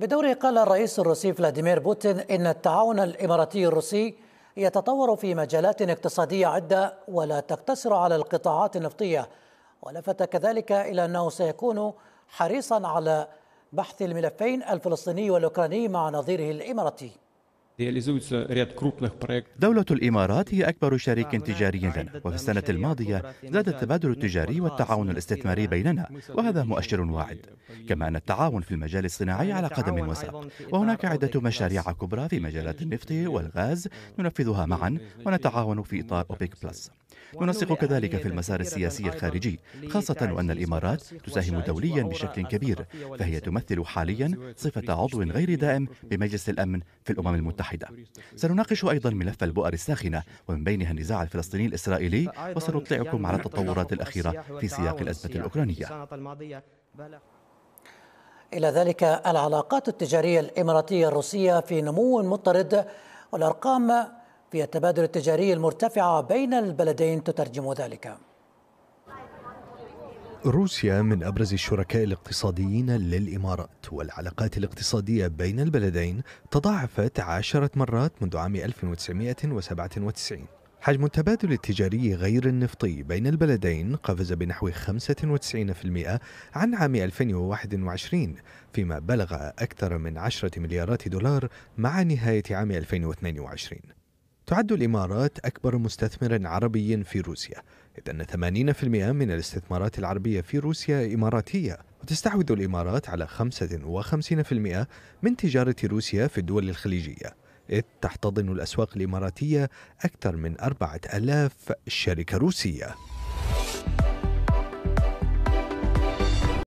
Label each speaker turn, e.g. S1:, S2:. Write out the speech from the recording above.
S1: بدوره قال الرئيس الروسي فلاديمير بوتين إن التعاون الإماراتي الروسي يتطور في مجالات اقتصادية عدة ولا تقتصر على القطاعات النفطية ولفت كذلك إلى أنه سيكون حريصا على بحث الملفين الفلسطيني والأوكراني مع نظيره الإماراتي
S2: دولة الإمارات هي أكبر شريك تجاري لنا وفي السنة الماضية زاد التبادل التجاري والتعاون الاستثماري بيننا وهذا مؤشر واعد كما أن التعاون في المجال الصناعي على قدم وساق وهناك عدة مشاريع كبرى في مجالات النفط والغاز ننفذها معا ونتعاون في إطار أوبيك بلس ننسق كذلك في المسار السياسي الخارجي خاصة وأن الإمارات تساهم دوليا بشكل كبير فهي تمثل حاليا صفة عضو غير دائم بمجلس الأمن في الأمم المتحدة سنناقش أيضا ملف البؤر الساخنة ومن بينها النزاع الفلسطيني الإسرائيلي وسنطلعكم على يعني التطورات الأخيرة في سياق الأزمة الأوكرانية
S1: إلى ذلك العلاقات التجارية الإماراتية الروسية في نمو مضطرد والأرقام في التبادل التجاري المرتفعة بين البلدين تترجم ذلك
S3: روسيا من ابرز الشركاء الاقتصاديين للامارات والعلاقات الاقتصاديه بين البلدين تضاعفت عشره مرات منذ عام 1997 حجم التبادل التجاري غير النفطي بين البلدين قفز بنحو 95% عن عام 2021 فيما بلغ اكثر من 10 مليارات دولار مع نهايه عام 2022 تعد الإمارات أكبر مستثمر عربي في روسيا إذ أن 80% من الاستثمارات العربية في روسيا إماراتية وتستحوذ الإمارات على 55% من تجارة روسيا في الدول الخليجية إذ تحتضن الأسواق الإماراتية أكثر من 4000 شركة روسية